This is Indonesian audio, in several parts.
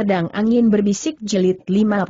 Pedang Angin Berbisik Jelit 54.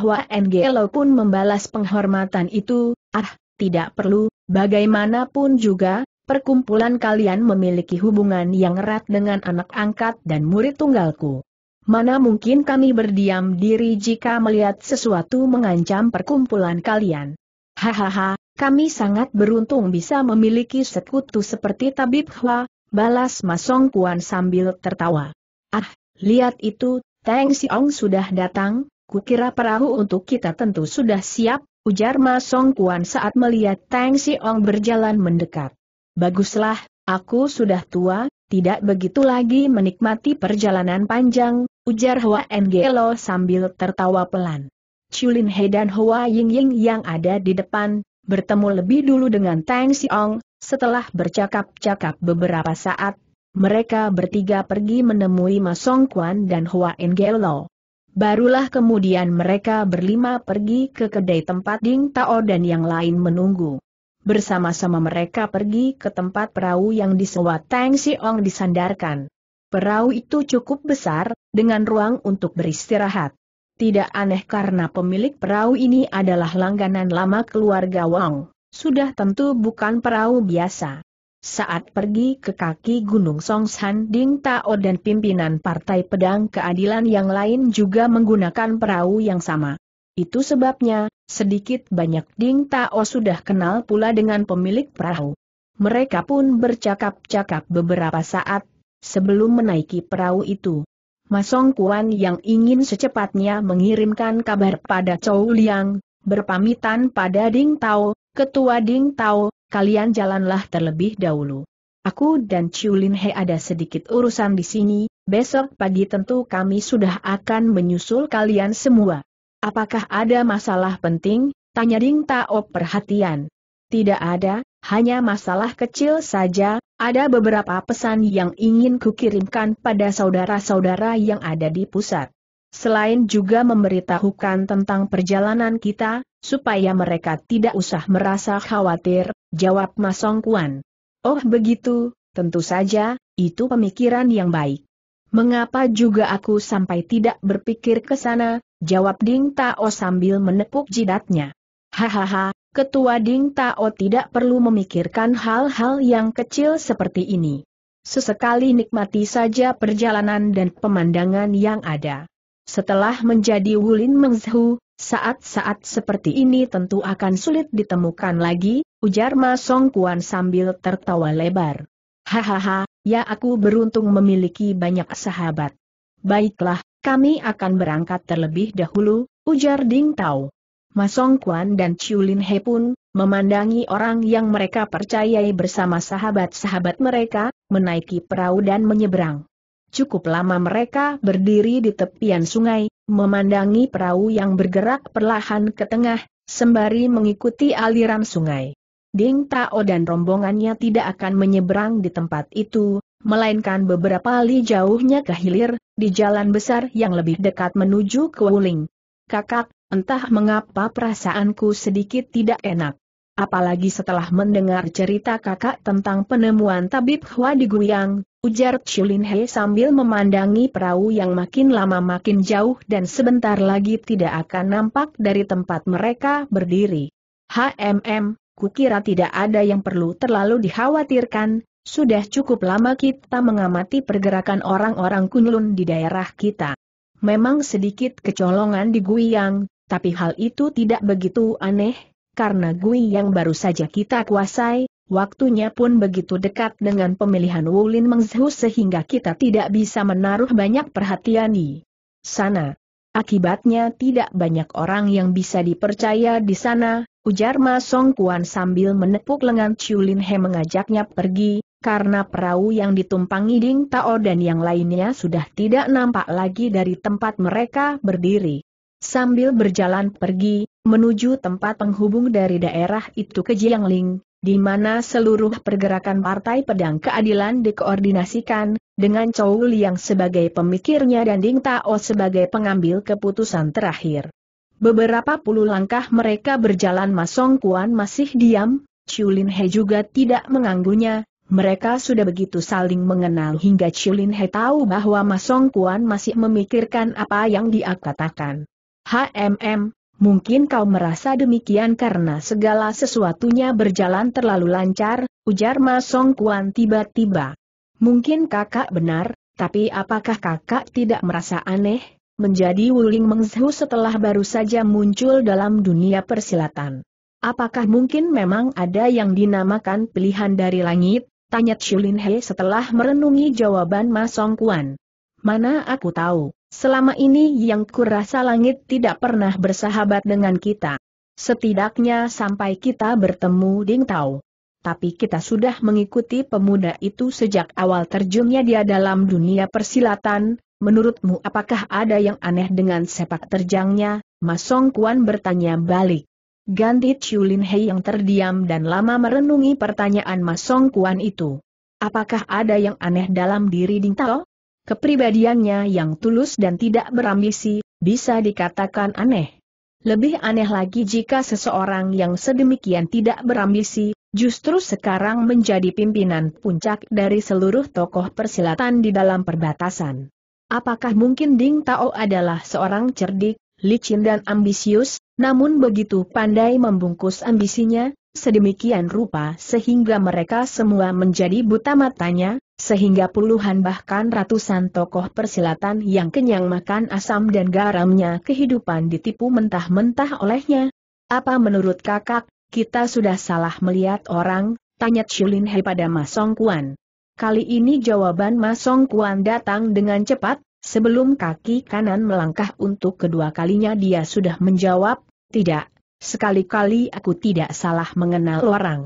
Hua Ngelo pun membalas penghormatan itu, ah, tidak perlu, bagaimanapun juga, perkumpulan kalian memiliki hubungan yang erat dengan anak angkat dan murid tunggalku. Mana mungkin kami berdiam diri jika melihat sesuatu mengancam perkumpulan kalian. Hahaha, kami sangat beruntung bisa memiliki sekutu seperti Tabib Hua, balas Masong Kuan sambil tertawa. Ah, Lihat itu, Tang Siong sudah datang, kukira perahu untuk kita tentu sudah siap, ujar Ma Song Kuan saat melihat Tang Siong berjalan mendekat. Baguslah, aku sudah tua, tidak begitu lagi menikmati perjalanan panjang, ujar Hua Ngelo sambil tertawa pelan. Chulin He dan Hua Ying Ying yang ada di depan, bertemu lebih dulu dengan Tang Siong, setelah bercakap-cakap beberapa saat, mereka bertiga pergi menemui Masong Kwan dan Hua Engelo. Barulah kemudian mereka berlima pergi ke kedai tempat Ding Tao dan yang lain menunggu. Bersama-sama mereka pergi ke tempat perahu yang disewa Tang Siong disandarkan. Perahu itu cukup besar, dengan ruang untuk beristirahat. Tidak aneh karena pemilik perahu ini adalah langganan lama keluarga Wang, sudah tentu bukan perahu biasa. Saat pergi ke kaki Gunung Songshan Ding Tao dan pimpinan Partai Pedang Keadilan yang lain juga menggunakan perahu yang sama. Itu sebabnya, sedikit banyak Ding Tao sudah kenal pula dengan pemilik perahu. Mereka pun bercakap-cakap beberapa saat, sebelum menaiki perahu itu. Masong Kuan yang ingin secepatnya mengirimkan kabar pada Chow Liang, berpamitan pada Ding Tao, Ketua Ding Tao, kalian jalanlah terlebih dahulu. Aku dan Ciulin He ada sedikit urusan di sini, besok pagi tentu kami sudah akan menyusul kalian semua. Apakah ada masalah penting? Tanya Ding Tao perhatian. Tidak ada, hanya masalah kecil saja, ada beberapa pesan yang ingin kukirimkan pada saudara-saudara yang ada di pusat. Selain juga memberitahukan tentang perjalanan kita, supaya mereka tidak usah merasa khawatir, jawab Masong Kuan. Oh begitu, tentu saja, itu pemikiran yang baik. Mengapa juga aku sampai tidak berpikir ke sana, jawab Ding Tao sambil menepuk jidatnya. Hahaha, Ketua Ding Tao tidak perlu memikirkan hal-hal yang kecil seperti ini. Sesekali nikmati saja perjalanan dan pemandangan yang ada. Setelah menjadi Wulin Mengzhu, saat-saat seperti ini tentu akan sulit ditemukan lagi, ujar Ma Song Kuan sambil tertawa lebar. Hahaha, ya aku beruntung memiliki banyak sahabat. Baiklah, kami akan berangkat terlebih dahulu, ujar Ding Tao. Ma Song Kuan dan Chiu Lin He pun memandangi orang yang mereka percayai bersama sahabat-sahabat mereka, menaiki perahu dan menyeberang. Cukup lama mereka berdiri di tepian sungai, memandangi perahu yang bergerak perlahan ke tengah, sembari mengikuti aliran sungai. Ding Tao dan rombongannya tidak akan menyeberang di tempat itu, melainkan beberapa li jauhnya ke hilir, di jalan besar yang lebih dekat menuju ke Wuling. Kakak, entah mengapa perasaanku sedikit tidak enak. Apalagi setelah mendengar cerita kakak tentang penemuan tabib Hua di Guyang, Ujar Chulin He sambil memandangi perahu yang makin lama makin jauh dan sebentar lagi tidak akan nampak dari tempat mereka berdiri. HMM, kukira tidak ada yang perlu terlalu dikhawatirkan, sudah cukup lama kita mengamati pergerakan orang-orang Kunlun di daerah kita. Memang sedikit kecolongan di Guiyang, tapi hal itu tidak begitu aneh, karena Guiyang baru saja kita kuasai, Waktunya pun begitu dekat dengan pemilihan Wulin Mengzhu sehingga kita tidak bisa menaruh banyak perhatian di sana. Akibatnya tidak banyak orang yang bisa dipercaya di sana, ujar Ma Song Kuan sambil menepuk lengan Chulin He mengajaknya pergi, karena perahu yang ditumpangi Ding Tao dan yang lainnya sudah tidak nampak lagi dari tempat mereka berdiri. Sambil berjalan pergi, menuju tempat penghubung dari daerah itu ke Jiangling, di mana seluruh pergerakan Partai Pedang Keadilan dikoordinasikan, dengan Chou Liang sebagai pemikirnya dan Ding Tao sebagai pengambil keputusan terakhir. Beberapa puluh langkah mereka berjalan Masong Kuan masih diam, Lin He juga tidak mengganggunya, mereka sudah begitu saling mengenal hingga Lin He tahu bahwa Masong Kuan masih memikirkan apa yang dia katakan. HMM, Mungkin kau merasa demikian karena segala sesuatunya berjalan terlalu lancar, ujar Ma Song Kuan tiba-tiba. Mungkin kakak benar, tapi apakah kakak tidak merasa aneh? Menjadi Wuling Mengzhu setelah baru saja muncul dalam dunia persilatan. Apakah mungkin memang ada yang dinamakan pilihan dari langit? Tanya Chulin He setelah merenungi jawaban Ma Song Kuan. Mana aku tahu? Selama ini yang kurasa langit tidak pernah bersahabat dengan kita. Setidaknya sampai kita bertemu Ding Tao. Tapi kita sudah mengikuti pemuda itu sejak awal terjunnya dia dalam dunia persilatan, menurutmu apakah ada yang aneh dengan sepak terjangnya? Masong Kuan bertanya balik. Ganti Lin Hei yang terdiam dan lama merenungi pertanyaan Masong Kuan itu. Apakah ada yang aneh dalam diri Ding Tao? Kepribadiannya yang tulus dan tidak berambisi, bisa dikatakan aneh. Lebih aneh lagi jika seseorang yang sedemikian tidak berambisi, justru sekarang menjadi pimpinan puncak dari seluruh tokoh persilatan di dalam perbatasan. Apakah mungkin Ding Tao adalah seorang cerdik, licin dan ambisius, namun begitu pandai membungkus ambisinya, sedemikian rupa sehingga mereka semua menjadi buta matanya, sehingga puluhan bahkan ratusan tokoh persilatan yang kenyang makan asam dan garamnya kehidupan ditipu mentah-mentah olehnya. Apa menurut kakak, kita sudah salah melihat orang, tanya Chulin He pada Masong Kuan. Kali ini jawaban Masong Kuan datang dengan cepat, sebelum kaki kanan melangkah untuk kedua kalinya dia sudah menjawab, tidak, sekali-kali aku tidak salah mengenal orang.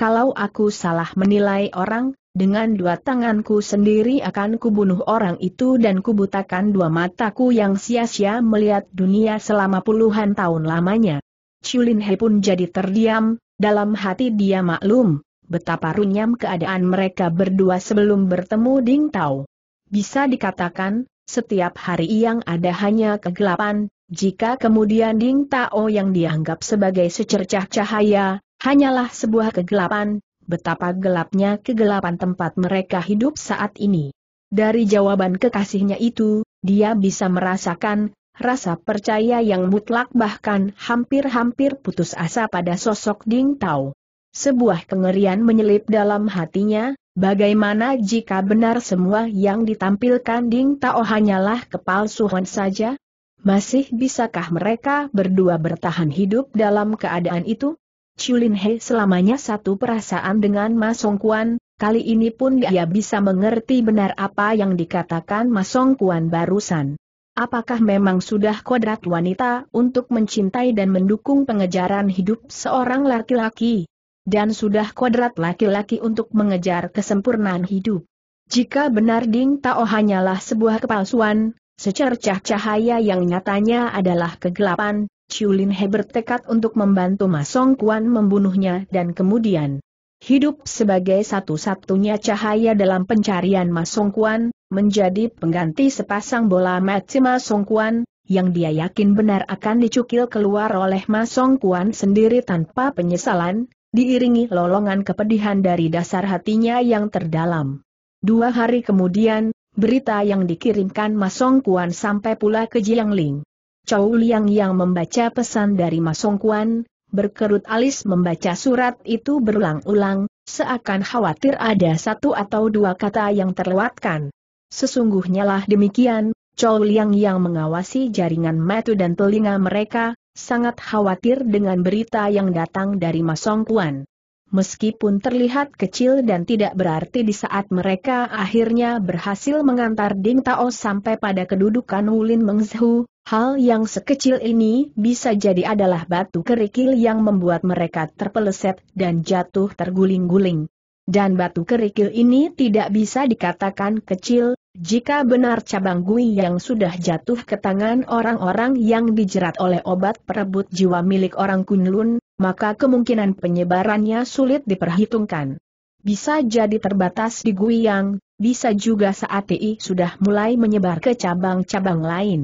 Kalau aku salah menilai orang, dengan dua tanganku sendiri akan kubunuh orang itu dan kubutakan dua mataku yang sia-sia melihat dunia selama puluhan tahun lamanya. Chulin He pun jadi terdiam, dalam hati dia maklum, betapa runyam keadaan mereka berdua sebelum bertemu Ding Tao. Bisa dikatakan, setiap hari yang ada hanya kegelapan, jika kemudian Ding Tao yang dianggap sebagai secercah cahaya, hanyalah sebuah kegelapan, betapa gelapnya kegelapan tempat mereka hidup saat ini. Dari jawaban kekasihnya itu, dia bisa merasakan rasa percaya yang mutlak bahkan hampir-hampir putus asa pada sosok Ding Tao. Sebuah kengerian menyelip dalam hatinya, bagaimana jika benar semua yang ditampilkan Ding Tao hanyalah kepalsuan saja? Masih bisakah mereka berdua bertahan hidup dalam keadaan itu? Chulin He selamanya satu perasaan dengan Masong Kuan, kali ini pun dia bisa mengerti benar apa yang dikatakan Masong Kuan barusan. Apakah memang sudah kodrat wanita untuk mencintai dan mendukung pengejaran hidup seorang laki-laki? Dan sudah kodrat laki-laki untuk mengejar kesempurnaan hidup? Jika benar Ding Tao hanyalah sebuah kepalsuan, secercah cahaya yang nyatanya adalah kegelapan, Chulin He bertekad untuk membantu Masong Kuan membunuhnya dan kemudian hidup sebagai satu-satunya cahaya dalam pencarian Masong Kuan, menjadi pengganti sepasang bola mati Masong Kuan, yang dia yakin benar akan dicukil keluar oleh Masong Kuan sendiri tanpa penyesalan, diiringi lolongan kepedihan dari dasar hatinya yang terdalam. Dua hari kemudian, berita yang dikirimkan Masong Kuan sampai pula ke Jiangling. Chow Liang yang membaca pesan dari Masong Kuan, berkerut alis membaca surat itu berulang-ulang, seakan khawatir ada satu atau dua kata yang terlewatkan. Sesungguhnya lah demikian, Chow Liang yang mengawasi jaringan mata dan telinga mereka, sangat khawatir dengan berita yang datang dari Masong Kuan. Meskipun terlihat kecil dan tidak berarti di saat mereka akhirnya berhasil mengantar Ding Tao sampai pada kedudukan Wulin Mengzhu, hal yang sekecil ini bisa jadi adalah batu kerikil yang membuat mereka terpeleset dan jatuh terguling-guling. Dan batu kerikil ini tidak bisa dikatakan kecil, jika benar cabang Gui yang sudah jatuh ke tangan orang-orang yang dijerat oleh obat perebut jiwa milik orang Kunlun, maka kemungkinan penyebarannya sulit diperhitungkan. Bisa jadi terbatas di Guiyang, bisa juga saat TI sudah mulai menyebar ke cabang-cabang lain.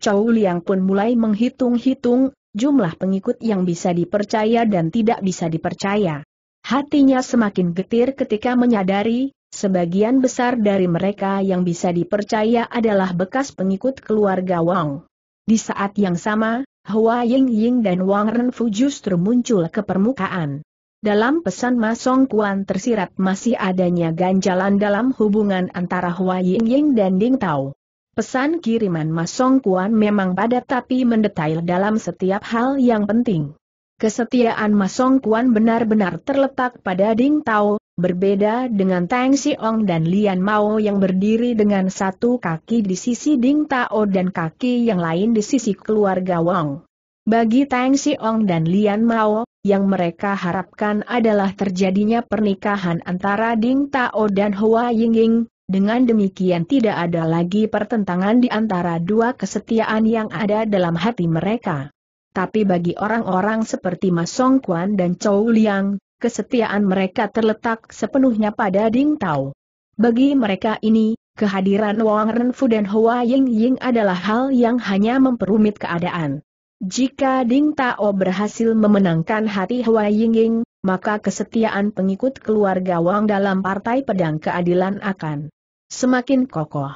Chow Liang pun mulai menghitung-hitung, jumlah pengikut yang bisa dipercaya dan tidak bisa dipercaya. Hatinya semakin getir ketika menyadari, sebagian besar dari mereka yang bisa dipercaya adalah bekas pengikut keluarga Wang. Di saat yang sama, Hua Ying Ying dan Wang Renfu justru muncul ke permukaan. Dalam pesan Masong Kuan tersirat masih adanya ganjalan dalam hubungan antara Hua Ying Ying dan Ding Tao. Pesan kiriman Masong Kuan memang padat tapi mendetail dalam setiap hal yang penting. Kesetiaan Masong Kuan benar-benar terletak pada Ding Tao, Berbeda dengan Tang Siong dan Lian Mao yang berdiri dengan satu kaki di sisi Ding Tao dan kaki yang lain di sisi keluarga Wang. Bagi Tang Siong dan Lian Mao, yang mereka harapkan adalah terjadinya pernikahan antara Ding Tao dan Hua Yingying, dengan demikian tidak ada lagi pertentangan di antara dua kesetiaan yang ada dalam hati mereka. Tapi bagi orang-orang seperti Mas Song Quan dan Chou Liang, kesetiaan mereka terletak sepenuhnya pada Ding Tao. Bagi mereka ini, kehadiran Wang Renfu dan Hua Ying Ying adalah hal yang hanya memperumit keadaan. Jika Ding Tao berhasil memenangkan hati Hua Ying Ying, maka kesetiaan pengikut keluarga Wang dalam Partai Pedang Keadilan akan semakin kokoh.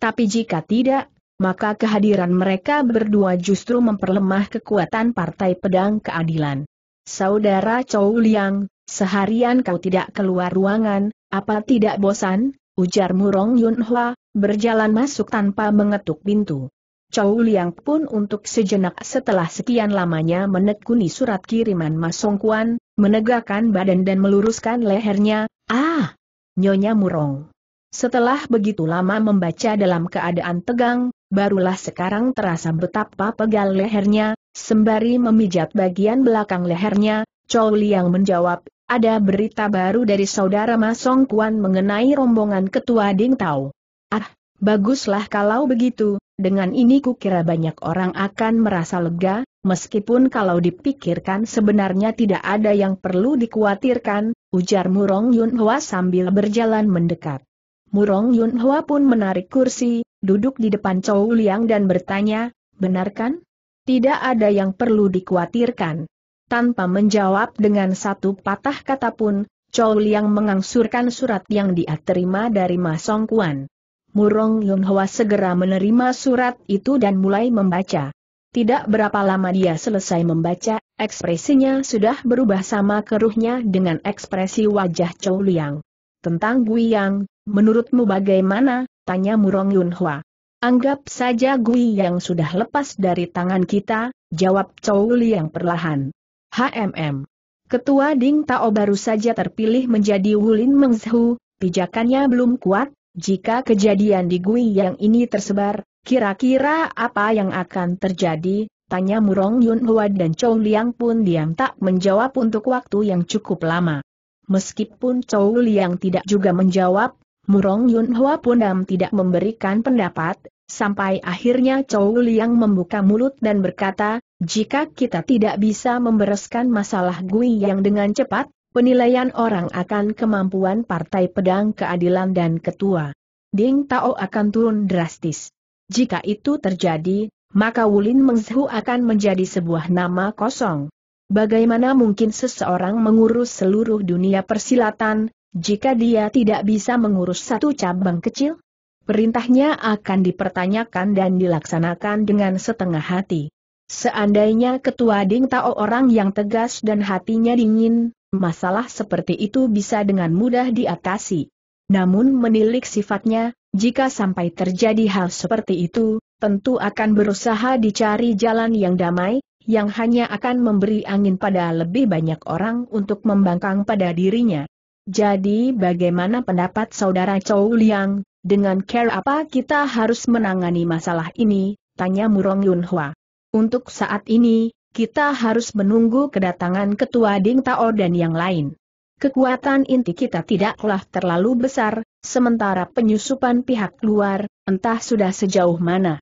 Tapi jika tidak, maka kehadiran mereka berdua justru memperlemah kekuatan Partai Pedang Keadilan. Saudara Chow Liang, seharian kau tidak keluar ruangan, apa tidak bosan? Ujar Murong Yunhua, berjalan masuk tanpa mengetuk pintu. Chow Liang pun untuk sejenak setelah sekian lamanya menekuni surat kiriman Mas Kuan, menegakkan badan dan meluruskan lehernya, ah! Nyonya Murong. Setelah begitu lama membaca dalam keadaan tegang, barulah sekarang terasa betapa pegal lehernya, sembari memijat bagian belakang lehernya, Chow Liang menjawab, ada berita baru dari saudara Masong Kuan mengenai rombongan ketua Ding Tao. Ah, baguslah kalau begitu, dengan ini kukira banyak orang akan merasa lega, meskipun kalau dipikirkan sebenarnya tidak ada yang perlu dikhawatirkan, ujar Murong Yun Hwa sambil berjalan mendekat. Murong Yun pun menarik kursi, duduk di depan Chou Liang dan bertanya, benarkan? Tidak ada yang perlu dikhawatirkan. Tanpa menjawab dengan satu patah kata pun, Chou Liang mengangsurkan surat yang dia terima dari Ma Song Kuan. Murong Yun segera menerima surat itu dan mulai membaca. Tidak berapa lama dia selesai membaca, ekspresinya sudah berubah sama keruhnya dengan ekspresi wajah Chou Liang. Tentang Gui Yang, Menurutmu bagaimana? Tanya Murong Yunhua. Anggap saja Gui yang sudah lepas dari tangan kita, jawab Chow Liang perlahan. HMM. Ketua Ding Tao baru saja terpilih menjadi Wulin Mengzhu, pijakannya belum kuat, jika kejadian di Gui yang ini tersebar, kira-kira apa yang akan terjadi? Tanya Murong Yunhua dan Chow Liang pun diam tak menjawab untuk waktu yang cukup lama. Meskipun Chow Liang tidak juga menjawab, Murong Yun Hwa dam tidak memberikan pendapat, sampai akhirnya Chow Liang membuka mulut dan berkata, jika kita tidak bisa membereskan masalah Gui yang dengan cepat, penilaian orang akan kemampuan Partai Pedang Keadilan dan Ketua. Ding Tao akan turun drastis. Jika itu terjadi, maka Wulin Mengzhu akan menjadi sebuah nama kosong. Bagaimana mungkin seseorang mengurus seluruh dunia persilatan, jika dia tidak bisa mengurus satu cabang kecil, perintahnya akan dipertanyakan dan dilaksanakan dengan setengah hati. Seandainya ketua Ding Tao orang yang tegas dan hatinya dingin, masalah seperti itu bisa dengan mudah diatasi. Namun menilik sifatnya, jika sampai terjadi hal seperti itu, tentu akan berusaha dicari jalan yang damai, yang hanya akan memberi angin pada lebih banyak orang untuk membangkang pada dirinya. Jadi bagaimana pendapat saudara Chow Liang, dengan care apa kita harus menangani masalah ini, tanya Murong Yunhua. Untuk saat ini, kita harus menunggu kedatangan Ketua Ding Tao dan yang lain. Kekuatan inti kita tidaklah terlalu besar, sementara penyusupan pihak luar, entah sudah sejauh mana.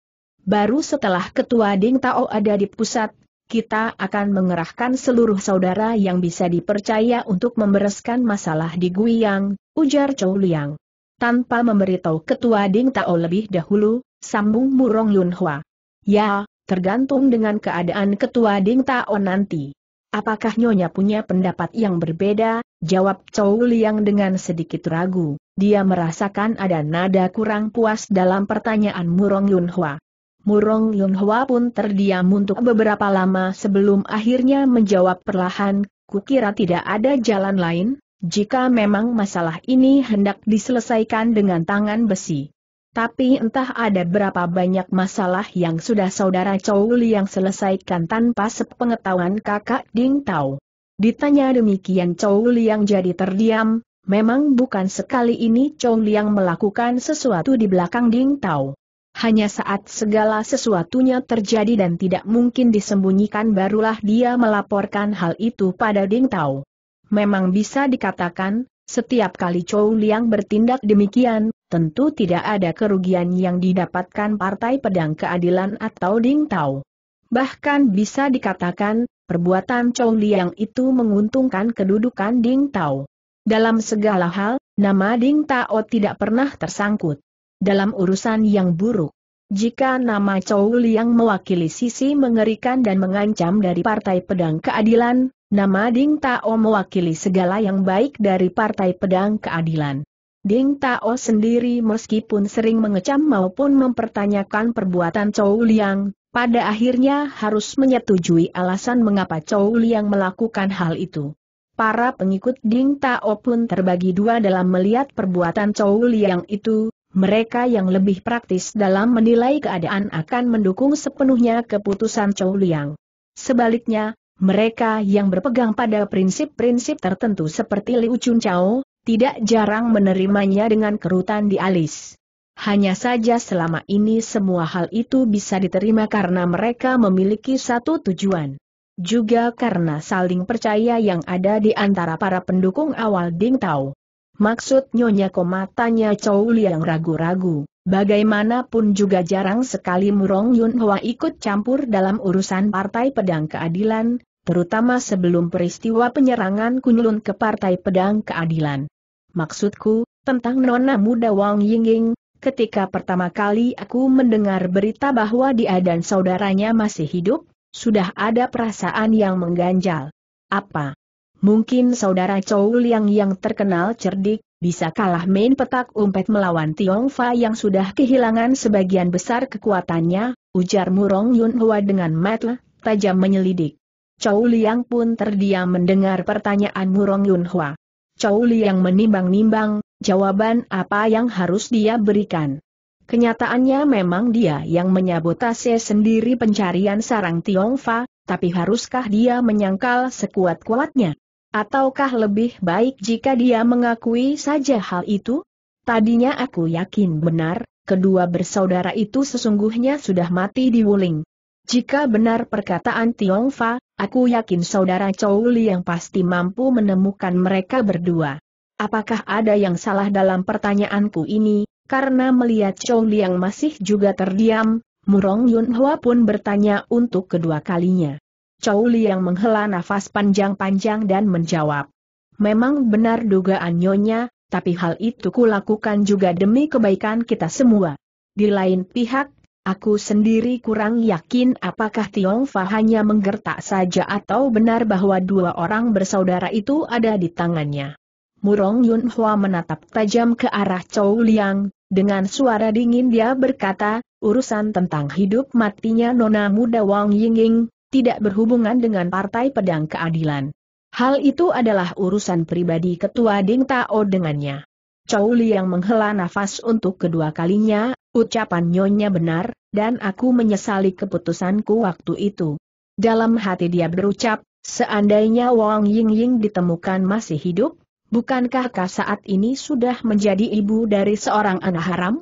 Baru setelah Ketua Ding Tao ada di pusat, kita akan mengerahkan seluruh saudara yang bisa dipercaya untuk membereskan masalah di Guiyang," ujar Chou Liang. Tanpa memberitahu ketua Ding Tao lebih dahulu, sambung Murong Yunhua. Ya, tergantung dengan keadaan ketua Ding Tao nanti. Apakah Nyonya punya pendapat yang berbeda? Jawab Chou Liang dengan sedikit ragu. Dia merasakan ada nada kurang puas dalam pertanyaan Murong Yunhua. Murong Yun pun terdiam untuk beberapa lama sebelum akhirnya menjawab perlahan, kukira tidak ada jalan lain, jika memang masalah ini hendak diselesaikan dengan tangan besi. Tapi entah ada berapa banyak masalah yang sudah saudara Chow yang selesaikan tanpa sepengetahuan kakak Ding Tao. Ditanya demikian Chow yang jadi terdiam, memang bukan sekali ini Chow yang melakukan sesuatu di belakang Ding Tao. Hanya saat segala sesuatunya terjadi dan tidak mungkin disembunyikan barulah dia melaporkan hal itu pada Ding Tao. Memang bisa dikatakan, setiap kali Chou Liang bertindak demikian, tentu tidak ada kerugian yang didapatkan Partai Pedang Keadilan atau Ding Tao. Bahkan bisa dikatakan, perbuatan Chou Liang itu menguntungkan kedudukan Ding Tao. Dalam segala hal, nama Ding Tao tidak pernah tersangkut dalam urusan yang buruk. Jika nama Chow Liang mewakili sisi mengerikan dan mengancam dari Partai Pedang Keadilan, nama Ding Tao mewakili segala yang baik dari Partai Pedang Keadilan. Ding Tao sendiri meskipun sering mengecam maupun mempertanyakan perbuatan Chow Liang, pada akhirnya harus menyetujui alasan mengapa Chow Liang melakukan hal itu. Para pengikut Ding Tao pun terbagi dua dalam melihat perbuatan Chow Liang itu, mereka yang lebih praktis dalam menilai keadaan akan mendukung sepenuhnya keputusan Chow Liang. Sebaliknya, mereka yang berpegang pada prinsip-prinsip tertentu seperti Liu Chun Chao, tidak jarang menerimanya dengan kerutan di alis. Hanya saja selama ini semua hal itu bisa diterima karena mereka memiliki satu tujuan. Juga karena saling percaya yang ada di antara para pendukung awal Ding Tao. Maksud Nyonya komatanya Chow Liang ragu-ragu. Bagaimanapun juga jarang sekali Murong Yun Hwa ikut campur dalam urusan Partai Pedang Keadilan, terutama sebelum peristiwa penyerangan Kunlun ke Partai Pedang Keadilan. Maksudku, tentang nona muda Wang Yingying, ketika pertama kali aku mendengar berita bahwa dia dan saudaranya masih hidup, sudah ada perasaan yang mengganjal. Apa? Mungkin saudara Chou Liang yang terkenal cerdik, bisa kalah main petak umpet melawan Tiongfa yang sudah kehilangan sebagian besar kekuatannya, ujar Murong Yun Hua dengan mata tajam menyelidik. Chou Liang pun terdiam mendengar pertanyaan Murong Yun Hua. Chou Liang menimbang-nimbang, jawaban apa yang harus dia berikan. Kenyataannya memang dia yang menyabotase sendiri pencarian sarang Tiongfa, tapi haruskah dia menyangkal sekuat-kuatnya? Ataukah lebih baik jika dia mengakui saja hal itu? Tadinya aku yakin benar, kedua bersaudara itu sesungguhnya sudah mati di Wuling. Jika benar perkataan Tiong Fa, aku yakin saudara Chou Li yang pasti mampu menemukan mereka berdua. Apakah ada yang salah dalam pertanyaanku ini? Karena melihat Chou Li yang masih juga terdiam, Murong Yun Hua pun bertanya untuk kedua kalinya. Chow Liang menghela nafas panjang-panjang dan menjawab. Memang benar dugaan nyonya, tapi hal itu kulakukan juga demi kebaikan kita semua. Di lain pihak, aku sendiri kurang yakin apakah Tiong Fa hanya menggertak saja atau benar bahwa dua orang bersaudara itu ada di tangannya. Murong Yun Hua menatap tajam ke arah Chow Liang, dengan suara dingin dia berkata, urusan tentang hidup matinya nona muda Wang Yingying, tidak berhubungan dengan Partai Pedang Keadilan. Hal itu adalah urusan pribadi Ketua Ding Tao dengannya. Chow Li yang menghela nafas untuk kedua kalinya, ucapan nyonya benar, dan aku menyesali keputusanku waktu itu. Dalam hati dia berucap, seandainya Wang Ying Ying ditemukan masih hidup, bukankah kah saat ini sudah menjadi ibu dari seorang anak haram?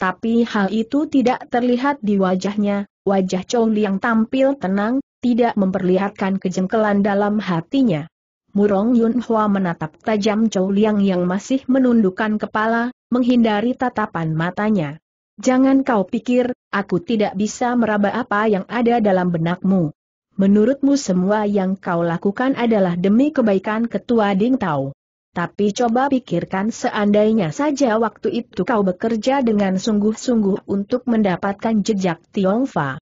Tapi hal itu tidak terlihat di wajahnya, wajah Chou Li yang tampil tenang, tidak memperlihatkan kejengkelan dalam hatinya. Murong Yun Hua menatap tajam Chou Liang yang masih menundukkan kepala, menghindari tatapan matanya. Jangan kau pikir, aku tidak bisa meraba apa yang ada dalam benakmu. Menurutmu semua yang kau lakukan adalah demi kebaikan ketua Ding Tao. Tapi coba pikirkan seandainya saja waktu itu kau bekerja dengan sungguh-sungguh untuk mendapatkan jejak Tiongfa.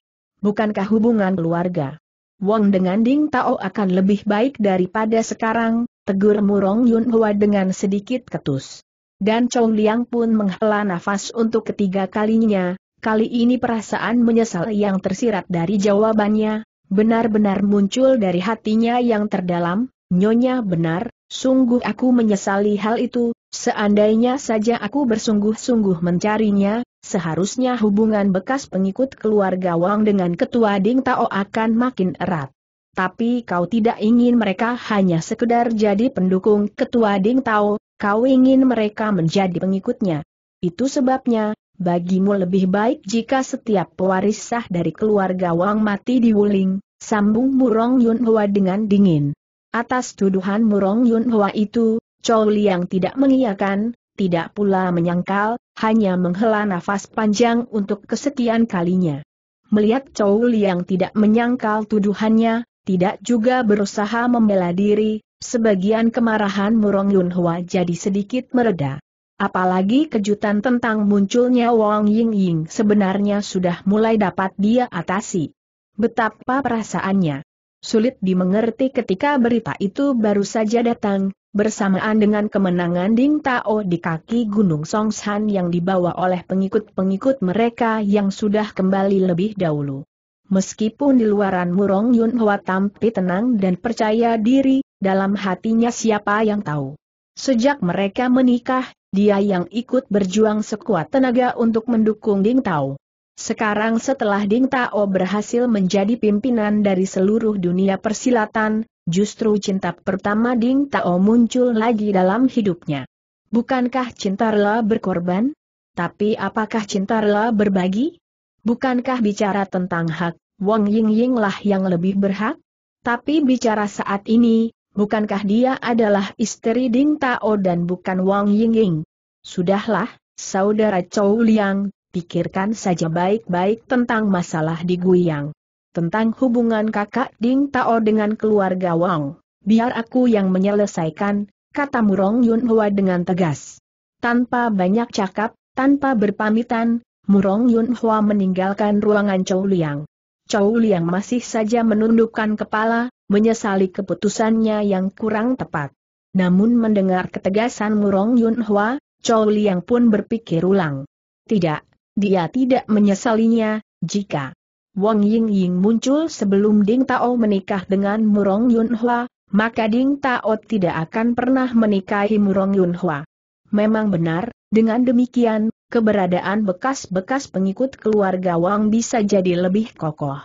Bukankah hubungan keluarga, Wong dengan Ding Tao akan lebih baik daripada sekarang, tegur Murong Yun Hua dengan sedikit ketus. Dan Chong Liang pun menghela nafas untuk ketiga kalinya, kali ini perasaan menyesal yang tersirat dari jawabannya, benar-benar muncul dari hatinya yang terdalam, Nyonya benar, sungguh aku menyesali hal itu, seandainya saja aku bersungguh-sungguh mencarinya, seharusnya hubungan bekas pengikut keluarga Wang dengan ketua Ding Tao akan makin erat. Tapi kau tidak ingin mereka hanya sekedar jadi pendukung ketua Ding Tao, kau ingin mereka menjadi pengikutnya. Itu sebabnya, bagimu lebih baik jika setiap pewaris sah dari keluarga Wang mati di Wuling, sambung Murong Yun Hua dengan dingin. Atas tuduhan Murong Yun Hua itu, Chou Liang tidak mengiyakan, tidak pula menyangkal, hanya menghela nafas panjang untuk kesekian kalinya. Melihat Chou Liang tidak menyangkal tuduhannya, tidak juga berusaha membela diri, sebagian kemarahan Murong Yun Hua jadi sedikit mereda. Apalagi kejutan tentang munculnya Wang Ying Ying sebenarnya sudah mulai dapat dia atasi. Betapa perasaannya. Sulit dimengerti ketika berita itu baru saja datang, Bersamaan dengan kemenangan Ding Tao di kaki Gunung Songshan yang dibawa oleh pengikut-pengikut mereka yang sudah kembali lebih dahulu. Meskipun di luaran Murong Yun Hwa tampi tenang dan percaya diri, dalam hatinya siapa yang tahu. Sejak mereka menikah, dia yang ikut berjuang sekuat tenaga untuk mendukung Ding Tao. Sekarang setelah Ding Tao berhasil menjadi pimpinan dari seluruh dunia persilatan, justru cinta pertama Ding Tao muncul lagi dalam hidupnya. Bukankah cinta rela berkorban? Tapi apakah cinta rela berbagi? Bukankah bicara tentang hak, Wang Ying Ying lah yang lebih berhak? Tapi bicara saat ini, bukankah dia adalah istri Ding Tao dan bukan Wang Ying Ying? Sudahlah, saudara Chou Liang, pikirkan saja baik-baik tentang masalah di Guiyang tentang hubungan kakak Ding Tao dengan keluarga Wang. Biar aku yang menyelesaikan, kata Murong Yun Hua dengan tegas. Tanpa banyak cakap, tanpa berpamitan, Murong Yun Hua meninggalkan ruangan Chou Liang. Chou Liang masih saja menundukkan kepala, menyesali keputusannya yang kurang tepat. Namun mendengar ketegasan Murong Yun Hua, Chow Liang pun berpikir ulang. Tidak, dia tidak menyesalinya, jika Wang Ying Ying muncul sebelum Ding Tao menikah dengan Murong Yun Hua, maka Ding Tao tidak akan pernah menikahi Murong Yun Hua. Memang benar, dengan demikian, keberadaan bekas-bekas pengikut keluarga Wang bisa jadi lebih kokoh.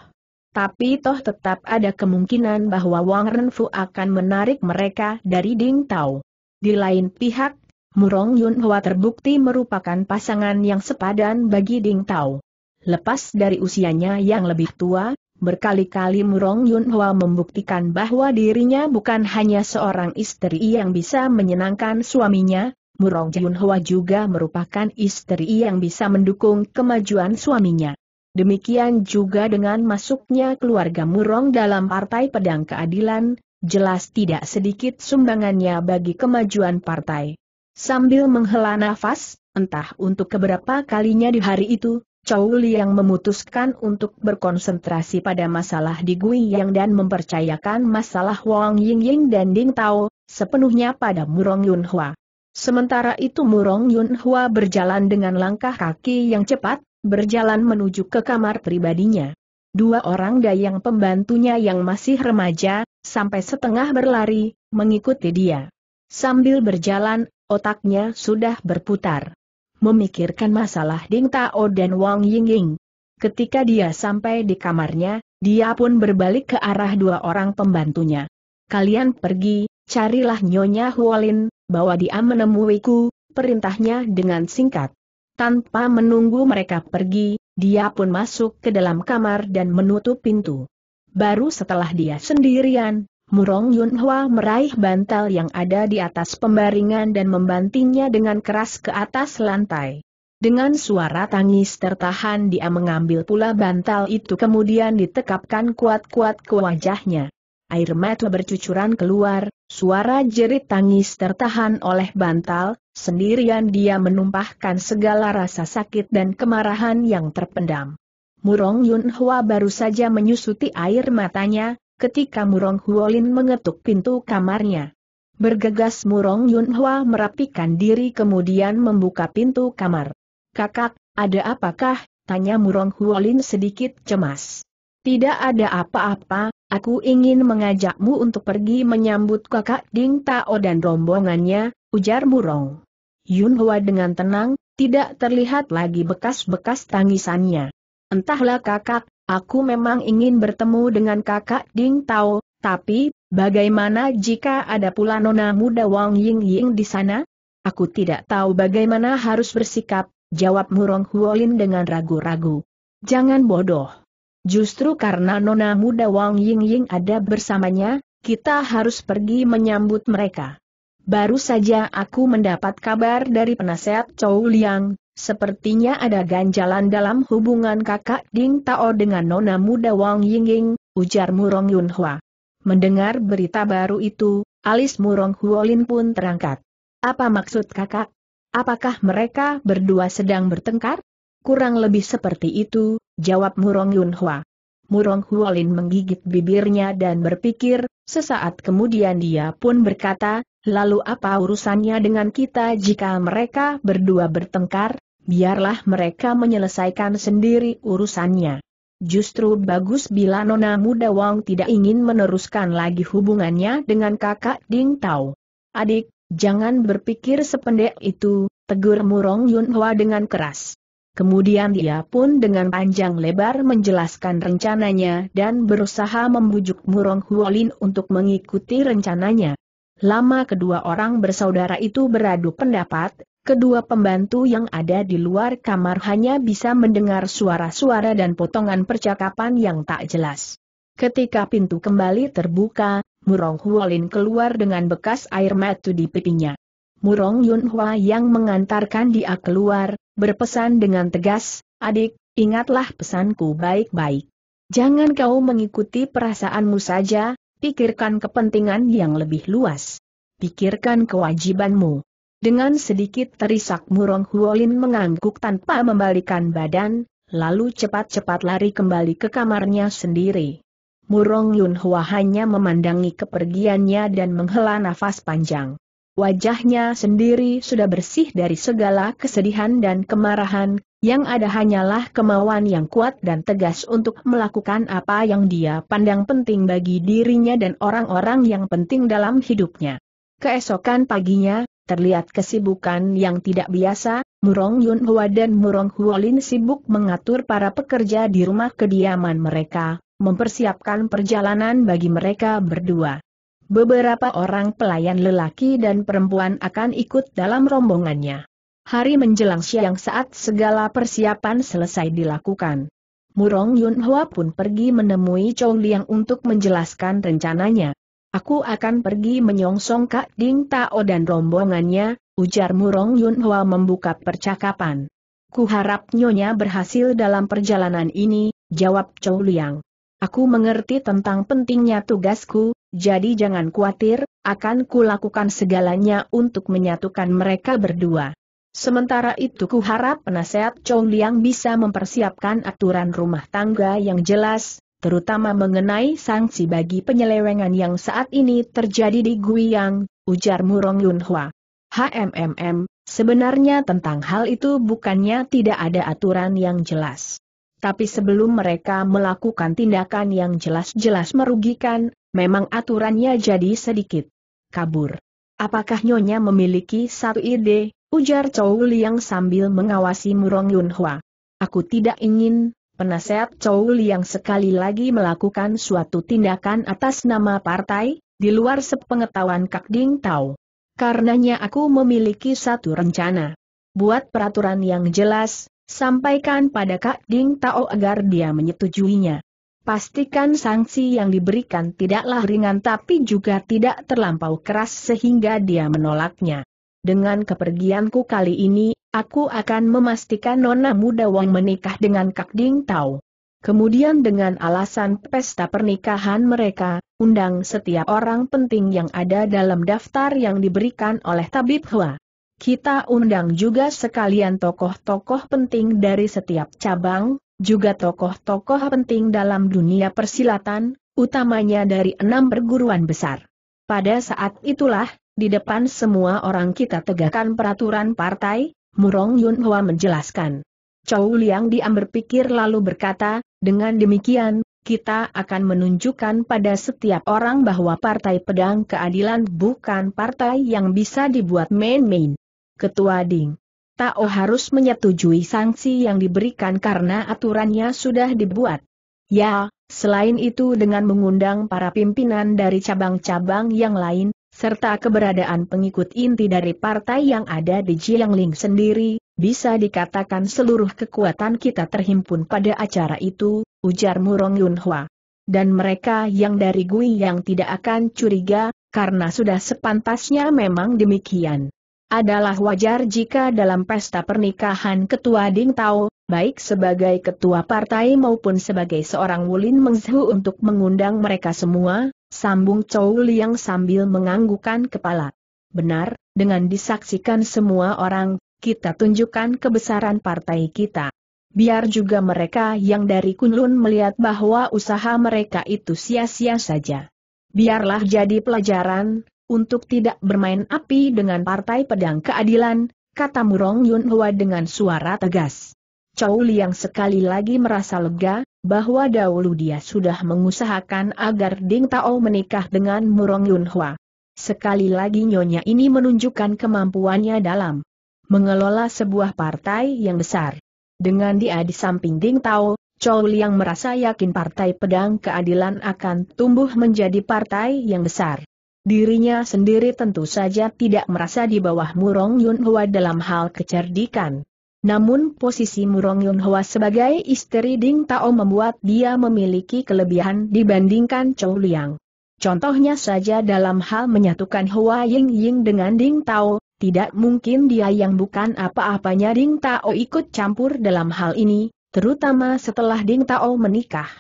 Tapi toh tetap ada kemungkinan bahwa Wang Renfu akan menarik mereka dari Ding Tao. Di lain pihak, Murong Yun Hua terbukti merupakan pasangan yang sepadan bagi Ding Tao. Lepas dari usianya yang lebih tua, berkali-kali Murong Yun membuktikan bahwa dirinya bukan hanya seorang istri yang bisa menyenangkan suaminya, Murong Yun juga merupakan istri yang bisa mendukung kemajuan suaminya. Demikian juga dengan masuknya keluarga Murong dalam Partai Pedang Keadilan, jelas tidak sedikit sumbangannya bagi kemajuan partai. Sambil menghela nafas, entah untuk keberapa kalinya di hari itu, Chow yang memutuskan untuk berkonsentrasi pada masalah di Gui dan mempercayakan masalah Wang Yingying dan Ding Tao, sepenuhnya pada Murong Yunhua. Sementara itu Murong Yunhua berjalan dengan langkah kaki yang cepat, berjalan menuju ke kamar pribadinya. Dua orang dayang pembantunya yang masih remaja, sampai setengah berlari, mengikuti dia. Sambil berjalan, otaknya sudah berputar memikirkan masalah Ding Tao dan Wang Yingying. Ketika dia sampai di kamarnya, dia pun berbalik ke arah dua orang pembantunya. Kalian pergi, carilah Nyonya Huolin, bawa dia menemuiku, perintahnya dengan singkat. Tanpa menunggu mereka pergi, dia pun masuk ke dalam kamar dan menutup pintu. Baru setelah dia sendirian, Murong Yunhua meraih bantal yang ada di atas pembaringan dan membantingnya dengan keras ke atas lantai. Dengan suara tangis tertahan dia mengambil pula bantal itu kemudian ditekapkan kuat-kuat ke wajahnya. Air mata bercucuran keluar, suara jerit tangis tertahan oleh bantal, sendirian dia menumpahkan segala rasa sakit dan kemarahan yang terpendam. Murong Yunhua baru saja menyusuti air matanya, ketika Murong Huolin mengetuk pintu kamarnya. Bergegas Murong Yunhua merapikan diri kemudian membuka pintu kamar. Kakak, ada apakah? Tanya Murong Huolin sedikit cemas. Tidak ada apa-apa, aku ingin mengajakmu untuk pergi menyambut kakak Ding Tao dan rombongannya, ujar Murong. Yunhua dengan tenang, tidak terlihat lagi bekas-bekas tangisannya. Entahlah kakak, Aku memang ingin bertemu dengan kakak Ding Tao, tapi, bagaimana jika ada pula nona muda Wang Ying Ying di sana? Aku tidak tahu bagaimana harus bersikap, jawab Murong Huolin dengan ragu-ragu. Jangan bodoh. Justru karena nona muda Wang Ying Ying ada bersamanya, kita harus pergi menyambut mereka. Baru saja aku mendapat kabar dari penasehat Chow Liang, Sepertinya ada ganjalan dalam hubungan kakak Ding Tao dengan nona muda Wang Yingying, ujar Murong Yunhua. Mendengar berita baru itu, alis Murong Huolin pun terangkat. Apa maksud kakak? Apakah mereka berdua sedang bertengkar? Kurang lebih seperti itu, jawab Murong Yunhua. Murong Huolin menggigit bibirnya dan berpikir, sesaat kemudian dia pun berkata, lalu apa urusannya dengan kita jika mereka berdua bertengkar? biarlah mereka menyelesaikan sendiri urusannya. Justru bagus bila Nona Muda Wang tidak ingin meneruskan lagi hubungannya dengan kakak Ding Tao. Adik, jangan berpikir sependek itu, tegur Murong Yun Hua dengan keras. Kemudian dia pun dengan panjang lebar menjelaskan rencananya dan berusaha membujuk Murong Huolin untuk mengikuti rencananya. Lama kedua orang bersaudara itu beradu pendapat, Kedua pembantu yang ada di luar kamar hanya bisa mendengar suara-suara dan potongan percakapan yang tak jelas. Ketika pintu kembali terbuka, Murong Huolin keluar dengan bekas air mata di pipinya. Murong Yunhua yang mengantarkan dia keluar, berpesan dengan tegas, adik, ingatlah pesanku baik-baik. Jangan kau mengikuti perasaanmu saja, pikirkan kepentingan yang lebih luas. Pikirkan kewajibanmu. Dengan sedikit terisak Murong Huolin mengangguk tanpa membalikan badan, lalu cepat-cepat lari kembali ke kamarnya sendiri. Murong Yun Hua hanya memandangi kepergiannya dan menghela nafas panjang. Wajahnya sendiri sudah bersih dari segala kesedihan dan kemarahan, yang ada hanyalah kemauan yang kuat dan tegas untuk melakukan apa yang dia pandang penting bagi dirinya dan orang-orang yang penting dalam hidupnya. Keesokan paginya, terlihat kesibukan yang tidak biasa, Murong Yun Hua dan Murong Huolin sibuk mengatur para pekerja di rumah kediaman mereka, mempersiapkan perjalanan bagi mereka berdua. Beberapa orang pelayan lelaki dan perempuan akan ikut dalam rombongannya. Hari menjelang siang saat segala persiapan selesai dilakukan. Murong Yun Hua pun pergi menemui Chou Liang untuk menjelaskan rencananya. Aku akan pergi menyongsong Kak Ding Tao dan rombongannya, ujar Murong Yun Hua membuka percakapan. Ku harap Nyonya berhasil dalam perjalanan ini, jawab Chou Liang. Aku mengerti tentang pentingnya tugasku, jadi jangan khawatir, akan kulakukan segalanya untuk menyatukan mereka berdua. Sementara itu ku harap penasehat Chou Liang bisa mempersiapkan aturan rumah tangga yang jelas, terutama mengenai sanksi bagi penyelewengan yang saat ini terjadi di Guiyang, ujar Murong Yunhua. HMM, HMMM, sebenarnya tentang hal itu bukannya tidak ada aturan yang jelas. Tapi sebelum mereka melakukan tindakan yang jelas-jelas merugikan, memang aturannya jadi sedikit kabur. Apakah Nyonya memiliki satu ide, ujar Chow Liang sambil mengawasi Murong Yunhua. Aku tidak ingin penasehat Chow yang sekali lagi melakukan suatu tindakan atas nama partai, di luar sepengetahuan Kak Ding Tao. Karenanya aku memiliki satu rencana. Buat peraturan yang jelas, sampaikan pada Kak Ding Tao agar dia menyetujuinya. Pastikan sanksi yang diberikan tidaklah ringan tapi juga tidak terlampau keras sehingga dia menolaknya. Dengan kepergianku kali ini, Aku akan memastikan Nona Muda Wang menikah dengan Kak Ding Tao. Kemudian dengan alasan pesta pernikahan mereka, undang setiap orang penting yang ada dalam daftar yang diberikan oleh Tabib Hua. Kita undang juga sekalian tokoh-tokoh penting dari setiap cabang, juga tokoh-tokoh penting dalam dunia persilatan, utamanya dari enam perguruan besar. Pada saat itulah, di depan semua orang kita tegakkan peraturan partai, Murong Yun Hua menjelaskan. Chow Liang Diam berpikir lalu berkata, dengan demikian, kita akan menunjukkan pada setiap orang bahwa Partai Pedang Keadilan bukan partai yang bisa dibuat main-main. Ketua Ding. Tao harus menyetujui sanksi yang diberikan karena aturannya sudah dibuat. Ya, selain itu dengan mengundang para pimpinan dari cabang-cabang yang lain, serta keberadaan pengikut inti dari partai yang ada di Jiangling sendiri, bisa dikatakan seluruh kekuatan kita terhimpun pada acara itu, ujar Murong Yunhua. Dan mereka yang dari Gui yang tidak akan curiga, karena sudah sepantasnya memang demikian. Adalah wajar jika dalam pesta pernikahan ketua Ding Tao, baik sebagai ketua partai maupun sebagai seorang Wulin Mengzhu untuk mengundang mereka semua, sambung Chow Liang sambil menganggukan kepala. Benar, dengan disaksikan semua orang, kita tunjukkan kebesaran partai kita. Biar juga mereka yang dari Kunlun melihat bahwa usaha mereka itu sia-sia saja. Biarlah jadi pelajaran, untuk tidak bermain api dengan partai pedang keadilan, kata Murong Yun Hua dengan suara tegas. Chow Liang sekali lagi merasa lega, bahwa dahulu dia sudah mengusahakan agar Ding Tao menikah dengan Murong Yun Hua. Sekali lagi nyonya ini menunjukkan kemampuannya dalam mengelola sebuah partai yang besar. Dengan dia di samping Ding Tao, Chow Liang merasa yakin partai pedang keadilan akan tumbuh menjadi partai yang besar. Dirinya sendiri tentu saja tidak merasa di bawah Murong Yun Hua dalam hal kecerdikan. Namun posisi Murong Yun Hwa sebagai istri Ding Tao membuat dia memiliki kelebihan dibandingkan Chou Liang. Contohnya saja dalam hal menyatukan Hua Ying Ying dengan Ding Tao, tidak mungkin dia yang bukan apa-apanya Ding Tao ikut campur dalam hal ini, terutama setelah Ding Tao menikah.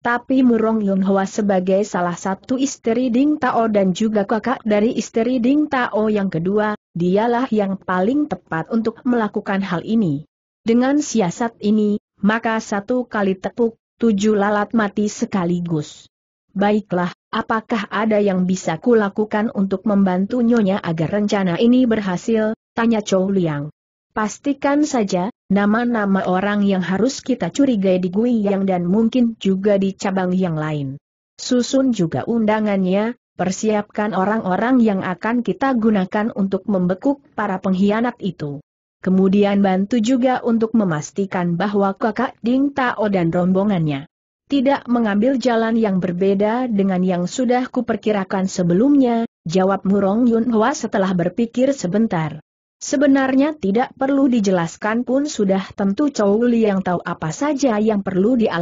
Tapi Murong Yun Hwa sebagai salah satu istri Ding Tao dan juga kakak dari istri Ding Tao yang kedua, dialah yang paling tepat untuk melakukan hal ini. Dengan siasat ini, maka satu kali tepuk, tujuh lalat mati sekaligus. Baiklah, apakah ada yang bisa kulakukan untuk membantu Nyonya agar rencana ini berhasil, tanya Chou Liang. Pastikan saja, nama-nama orang yang harus kita curigai di Gui Yang dan mungkin juga di cabang yang lain. Susun juga undangannya, Persiapkan orang-orang yang akan kita gunakan untuk membekuk para pengkhianat itu. Kemudian bantu juga untuk memastikan bahwa kakak Ding Tao dan rombongannya tidak mengambil jalan yang berbeda dengan yang sudah kuperkirakan sebelumnya, jawab Murong Yun Hwa setelah berpikir sebentar. Sebenarnya tidak perlu dijelaskan pun sudah tentu Chow Li yang tahu apa saja yang perlu dia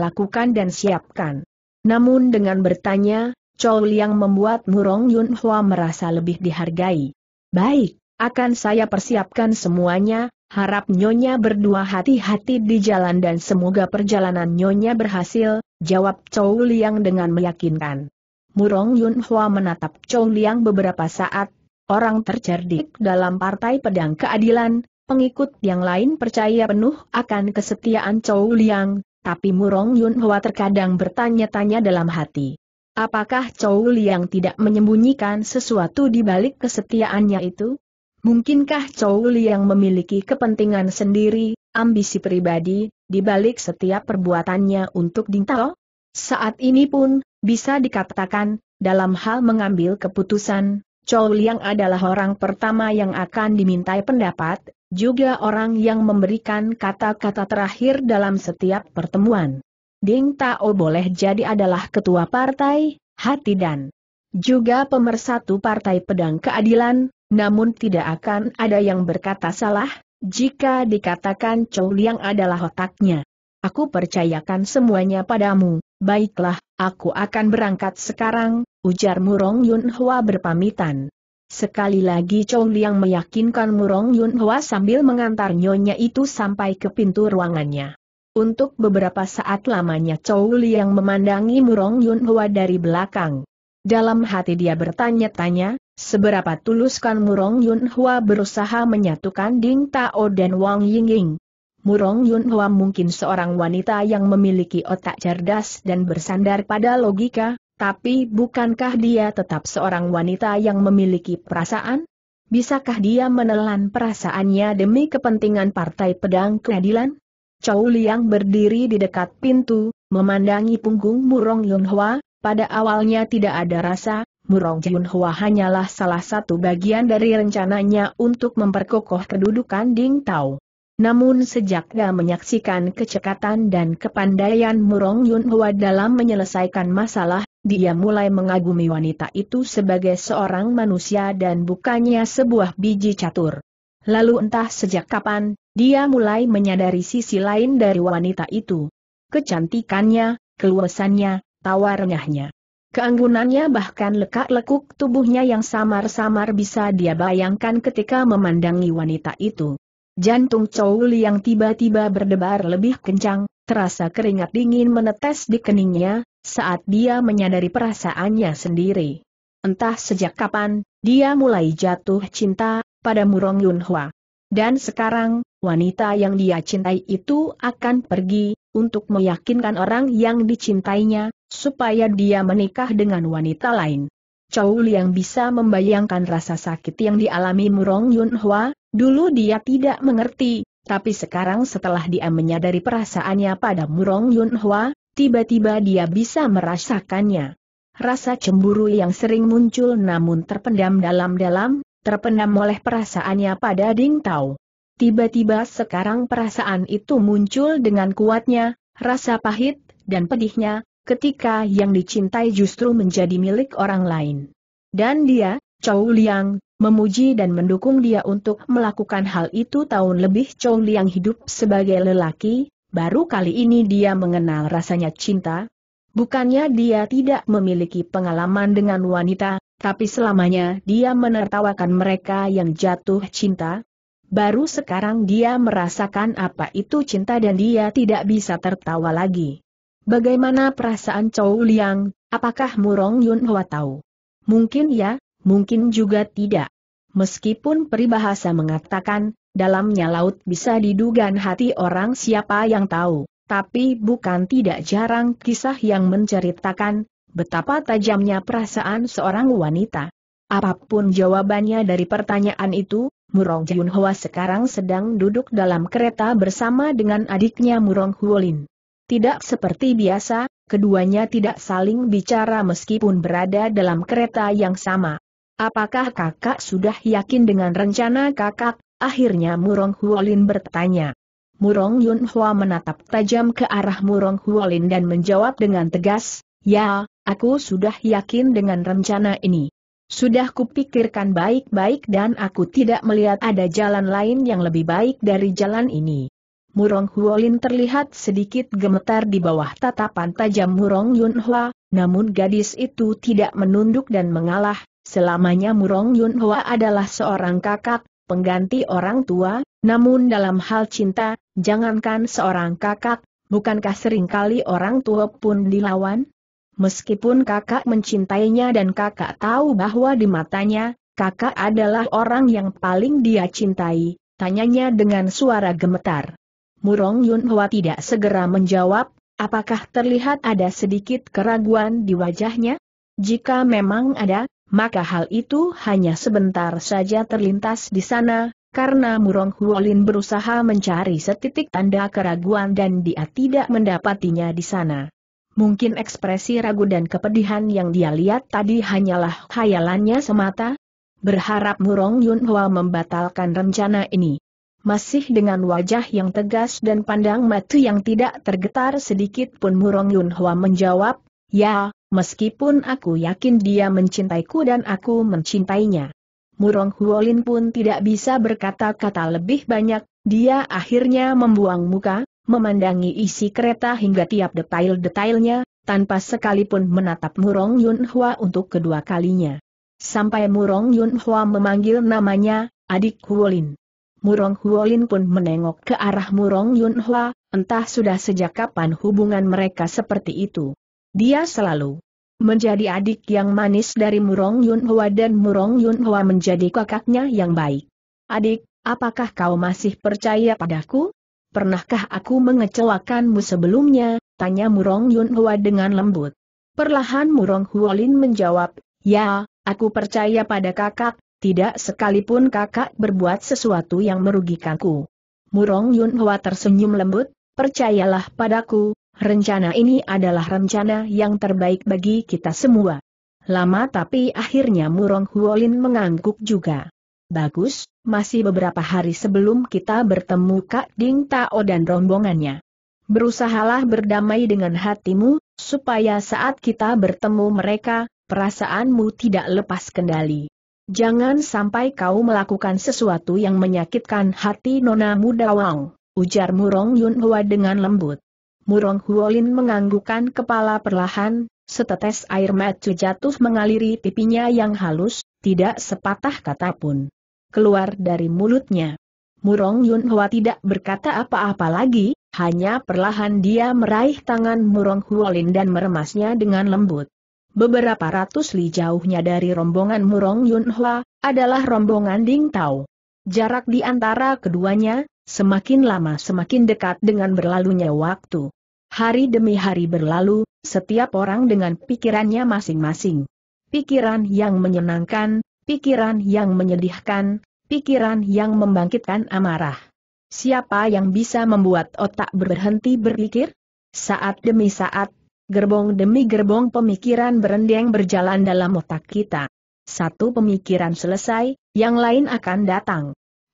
dan siapkan. Namun dengan bertanya, Chow Liang membuat Murong Yun Hua merasa lebih dihargai. Baik, akan saya persiapkan semuanya, harap Nyonya berdua hati-hati di jalan dan semoga perjalanan Nyonya berhasil, jawab Chow Liang dengan meyakinkan. Murong Yun Hua menatap Chow Liang beberapa saat, orang tercerdik dalam partai pedang keadilan, Pengikut yang lain percaya penuh akan kesetiaan Chow Liang, tapi Murong Yun Hua terkadang bertanya-tanya dalam hati. Apakah Chow Liang tidak menyembunyikan sesuatu di balik kesetiaannya itu? Mungkinkah Chow Liang memiliki kepentingan sendiri, ambisi pribadi, di balik setiap perbuatannya untuk Ding Tao? Saat ini pun, bisa dikatakan, dalam hal mengambil keputusan, Chow Liang adalah orang pertama yang akan dimintai pendapat, juga orang yang memberikan kata-kata terakhir dalam setiap pertemuan. Ding Tao boleh jadi adalah ketua partai, hati dan juga pemersatu partai pedang keadilan, namun tidak akan ada yang berkata salah, jika dikatakan Chou Liang adalah otaknya. Aku percayakan semuanya padamu, baiklah, aku akan berangkat sekarang, ujar Murong Yun berpamitan. Sekali lagi Chou Liang meyakinkan Murong Yun sambil mengantar nyonya itu sampai ke pintu ruangannya. Untuk beberapa saat lamanya Chow yang memandangi Murong Yun Hua dari belakang. Dalam hati dia bertanya-tanya, seberapa tuluskan Murong Yun Hua berusaha menyatukan Ding Tao dan Wang Yingying. Murong Yun Hua mungkin seorang wanita yang memiliki otak cerdas dan bersandar pada logika, tapi bukankah dia tetap seorang wanita yang memiliki perasaan? Bisakah dia menelan perasaannya demi kepentingan Partai Pedang Keadilan? Chow Liang berdiri di dekat pintu, memandangi punggung Murong Yunhua, pada awalnya tidak ada rasa, Murong Yunhua hanyalah salah satu bagian dari rencananya untuk memperkokoh kedudukan Ding Tao. Namun sejak dia menyaksikan kecekatan dan kepandaian Murong Yunhua dalam menyelesaikan masalah, dia mulai mengagumi wanita itu sebagai seorang manusia dan bukannya sebuah biji catur. Lalu entah sejak kapan, dia mulai menyadari sisi lain dari wanita itu. Kecantikannya, keluasannya, tawarnyahnya, Keanggunannya bahkan lekak-lekuk tubuhnya yang samar-samar bisa dia bayangkan ketika memandangi wanita itu. Jantung Chow Li yang tiba-tiba berdebar lebih kencang, terasa keringat dingin menetes di keningnya, saat dia menyadari perasaannya sendiri. Entah sejak kapan, dia mulai jatuh cinta pada Murong Yun Hwa. Dan sekarang, wanita yang dia cintai itu akan pergi, untuk meyakinkan orang yang dicintainya, supaya dia menikah dengan wanita lain. Chow yang bisa membayangkan rasa sakit yang dialami Murong Yun Hwa, dulu dia tidak mengerti, tapi sekarang setelah dia menyadari perasaannya pada Murong Yun Hwa, tiba-tiba dia bisa merasakannya. Rasa cemburu yang sering muncul namun terpendam dalam-dalam, terpendam oleh perasaannya pada Ding Tao. Tiba-tiba sekarang perasaan itu muncul dengan kuatnya, rasa pahit, dan pedihnya, ketika yang dicintai justru menjadi milik orang lain. Dan dia, Chou Liang, memuji dan mendukung dia untuk melakukan hal itu tahun lebih Chou Liang hidup sebagai lelaki, baru kali ini dia mengenal rasanya cinta. Bukannya dia tidak memiliki pengalaman dengan wanita, tapi selamanya dia menertawakan mereka yang jatuh cinta. Baru sekarang dia merasakan apa itu cinta dan dia tidak bisa tertawa lagi. Bagaimana perasaan Chow Liang, apakah Murong Yun Hwa tahu? Mungkin ya, mungkin juga tidak. Meskipun peribahasa mengatakan, dalamnya laut bisa didugan hati orang siapa yang tahu, tapi bukan tidak jarang kisah yang menceritakan, betapa tajamnya perasaan seorang wanita. Apapun jawabannya dari pertanyaan itu, Murong Jun sekarang sedang duduk dalam kereta bersama dengan adiknya Murong Huolin. Tidak seperti biasa, keduanya tidak saling bicara meskipun berada dalam kereta yang sama. Apakah kakak sudah yakin dengan rencana kakak? Akhirnya Murong Huolin bertanya. Murong Yun menatap tajam ke arah Murong Huolin dan menjawab dengan tegas, Ya, Aku sudah yakin dengan rencana ini. Sudah kupikirkan baik-baik dan aku tidak melihat ada jalan lain yang lebih baik dari jalan ini. Murong Huolin terlihat sedikit gemetar di bawah tatapan tajam Murong Yunhua, namun gadis itu tidak menunduk dan mengalah, selamanya Murong Yunhua adalah seorang kakak, pengganti orang tua, namun dalam hal cinta, jangankan seorang kakak, bukankah seringkali orang tua pun dilawan? Meskipun kakak mencintainya dan kakak tahu bahwa di matanya, kakak adalah orang yang paling dia cintai, tanyanya dengan suara gemetar. Murong Yun tidak segera menjawab, apakah terlihat ada sedikit keraguan di wajahnya? Jika memang ada, maka hal itu hanya sebentar saja terlintas di sana, karena Murong Huolin berusaha mencari setitik tanda keraguan dan dia tidak mendapatinya di sana. Mungkin ekspresi ragu dan kepedihan yang dia lihat tadi hanyalah khayalannya semata. Berharap Murong Yun Hwa membatalkan rencana ini. Masih dengan wajah yang tegas dan pandang mata yang tidak tergetar sedikit pun Murong Yun Hwa menjawab, Ya, meskipun aku yakin dia mencintaiku dan aku mencintainya. Murong Huolin pun tidak bisa berkata-kata lebih banyak, dia akhirnya membuang muka, memandangi isi kereta hingga tiap detail-detailnya, tanpa sekalipun menatap Murong Yun Hua untuk kedua kalinya. Sampai Murong Yun Hua memanggil namanya, adik Huolin. Murong Huolin pun menengok ke arah Murong Yun Hua, entah sudah sejak kapan hubungan mereka seperti itu. Dia selalu menjadi adik yang manis dari Murong Yun Hua dan Murong Yun Hua menjadi kakaknya yang baik. Adik, apakah kau masih percaya padaku? Pernahkah aku mengecewakanmu sebelumnya? Tanya Murong Yun Hua dengan lembut. Perlahan Murong Huolin menjawab, Ya, aku percaya pada kakak, tidak sekalipun kakak berbuat sesuatu yang merugikanku. Murong Yun Hua tersenyum lembut, percayalah padaku, rencana ini adalah rencana yang terbaik bagi kita semua. Lama tapi akhirnya Murong Huolin mengangguk juga. Bagus, masih beberapa hari sebelum kita bertemu Kak Ding Tao dan rombongannya. Berusahalah berdamai dengan hatimu, supaya saat kita bertemu mereka, perasaanmu tidak lepas kendali. Jangan sampai kau melakukan sesuatu yang menyakitkan hati Nona Muda Wang, ujar Murong Yun Hua dengan lembut. Murong Huolin menganggukkan kepala perlahan, Setetes air mata jatuh mengaliri pipinya yang halus, tidak sepatah kata pun keluar dari mulutnya. Murong Yunhua tidak berkata apa-apa lagi, hanya perlahan dia meraih tangan Murong Huolin dan meremasnya dengan lembut. Beberapa ratus li jauhnya dari rombongan Murong Yunhua adalah rombongan Ding Tao. Jarak di antara keduanya, semakin lama semakin dekat dengan berlalunya waktu. Hari demi hari berlalu, setiap orang dengan pikirannya masing-masing. Pikiran yang menyenangkan, pikiran yang menyedihkan, pikiran yang membangkitkan amarah. Siapa yang bisa membuat otak berhenti berpikir? Saat demi saat, gerbong demi gerbong pemikiran berendeng berjalan dalam otak kita. Satu pemikiran selesai, yang lain akan datang.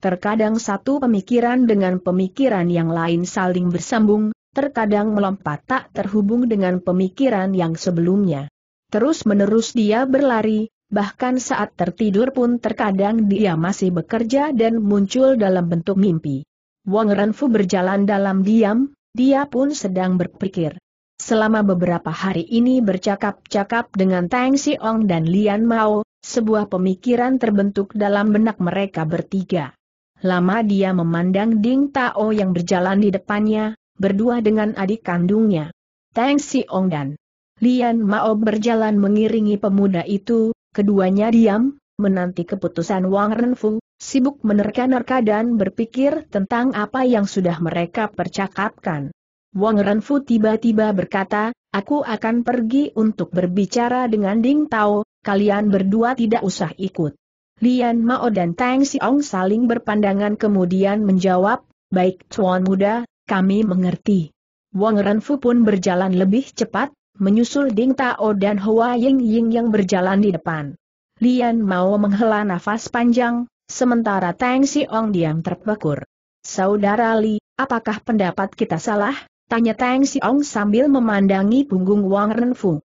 Terkadang satu pemikiran dengan pemikiran yang lain saling bersambung, terkadang melompat tak terhubung dengan pemikiran yang sebelumnya. Terus-menerus dia berlari, bahkan saat tertidur pun terkadang dia masih bekerja dan muncul dalam bentuk mimpi. Wang Renfu berjalan dalam diam, dia pun sedang berpikir. Selama beberapa hari ini bercakap-cakap dengan Tang Siong dan Lian Mao, sebuah pemikiran terbentuk dalam benak mereka bertiga. Lama dia memandang Ding Tao yang berjalan di depannya, berdua dengan adik kandungnya. Tang Ong dan Lian Mao berjalan mengiringi pemuda itu, keduanya diam, menanti keputusan Wang Renfu, sibuk menerka-nerka dan berpikir tentang apa yang sudah mereka percakapkan. Wang Renfu tiba-tiba berkata, aku akan pergi untuk berbicara dengan Ding Tao, kalian berdua tidak usah ikut. Lian Mao dan Tang Ong saling berpandangan kemudian menjawab, baik tuan muda, kami mengerti. Wang Renfu pun berjalan lebih cepat, menyusul Ding Tao dan Hua Ying Ying yang berjalan di depan. Lian mau menghela nafas panjang, sementara Tang Siong diam terpekur. Saudara Li, apakah pendapat kita salah? Tanya Tang Siong sambil memandangi punggung Wang Renfu.